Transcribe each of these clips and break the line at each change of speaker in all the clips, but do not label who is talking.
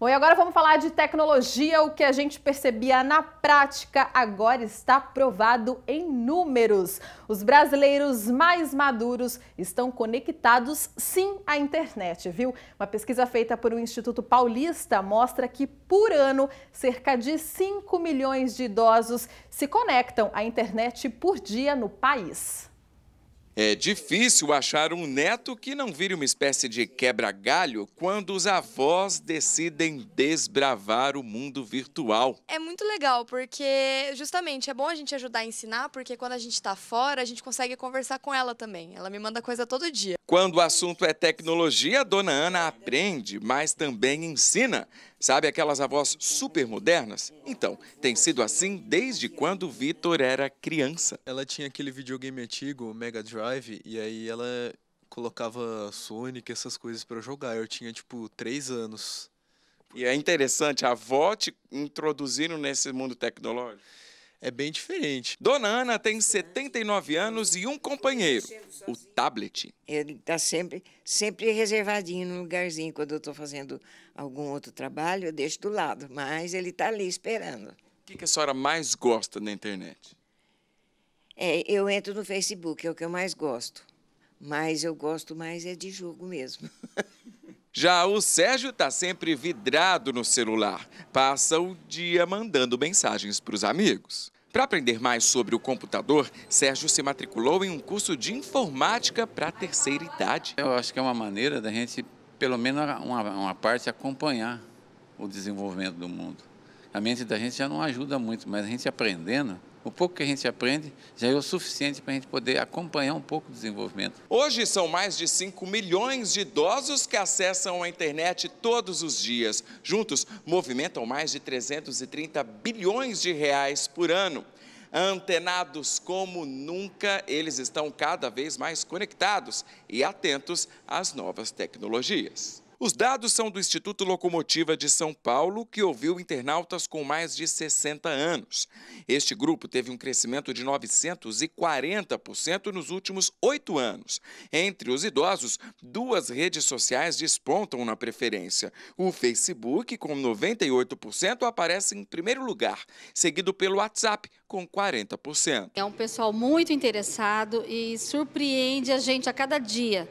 Bom, e agora vamos falar de tecnologia. O que a gente percebia na prática agora está provado em números. Os brasileiros mais maduros estão conectados sim à internet, viu? Uma pesquisa feita por um Instituto Paulista mostra que por ano cerca de 5 milhões de idosos se conectam à internet por dia no país. É difícil achar um neto que não vire uma espécie de quebra-galho quando os avós decidem desbravar o mundo virtual. É muito legal, porque justamente é bom a gente ajudar a ensinar, porque quando a gente está fora, a gente consegue conversar com ela também. Ela me manda coisa todo dia. Quando o assunto é tecnologia, a dona Ana aprende, mas também ensina. Sabe aquelas avós super modernas? Então, tem sido assim desde quando o Vitor era criança. Ela tinha aquele videogame antigo, Mega Drive, e aí ela colocava Sonic, essas coisas para jogar. Eu tinha, tipo, três anos. E é interessante, a avó te introduziram nesse mundo tecnológico? é bem diferente. Dona Ana tem 79 anos e um companheiro, o tablet. Ele está sempre, sempre reservadinho no lugarzinho. Quando eu estou fazendo algum outro trabalho, eu deixo do lado, mas ele está ali esperando. O que, que a senhora mais gosta na internet? É, eu entro no Facebook, é o que eu mais gosto. Mas eu gosto mais é de jogo mesmo. Já o Sérgio está sempre vidrado no celular. Passa o dia mandando mensagens para os amigos. Para aprender mais sobre o computador, Sérgio se matriculou em um curso de informática para a terceira idade. Eu acho que é uma maneira da gente, pelo menos uma, uma parte, acompanhar o desenvolvimento do mundo. A mente da gente já não ajuda muito, mas a gente aprendendo, o pouco que a gente aprende já é o suficiente para a gente poder acompanhar um pouco o desenvolvimento. Hoje são mais de 5 milhões de idosos que acessam a internet todos os dias. Juntos, movimentam mais de 330 bilhões de reais por ano. Antenados como nunca, eles estão cada vez mais conectados e atentos às novas tecnologias. Os dados são do Instituto Locomotiva de São Paulo, que ouviu internautas com mais de 60 anos. Este grupo teve um crescimento de 940% nos últimos oito anos. Entre os idosos, duas redes sociais despontam na preferência. O Facebook, com 98%, aparece em primeiro lugar, seguido pelo WhatsApp, com 40%. É um pessoal muito interessado e surpreende a gente a cada dia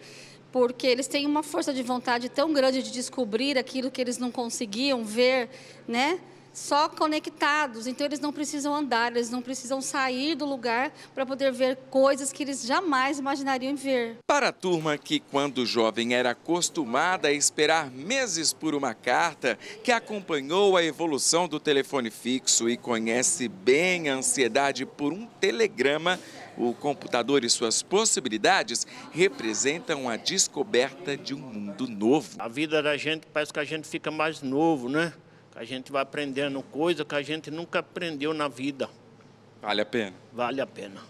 porque eles têm uma força de vontade tão grande de descobrir aquilo que eles não conseguiam ver, né? só conectados, então eles não precisam andar, eles não precisam sair do lugar para poder ver coisas que eles jamais imaginariam ver. Para a turma que, quando jovem, era acostumada a esperar meses por uma carta, que acompanhou a evolução do telefone fixo e conhece bem a ansiedade por um telegrama, o computador e suas possibilidades representam a descoberta de um mundo novo. A vida da gente parece que a gente fica mais novo, né? que a gente vai aprendendo coisa que a gente nunca aprendeu na vida. Vale a pena. Vale a pena.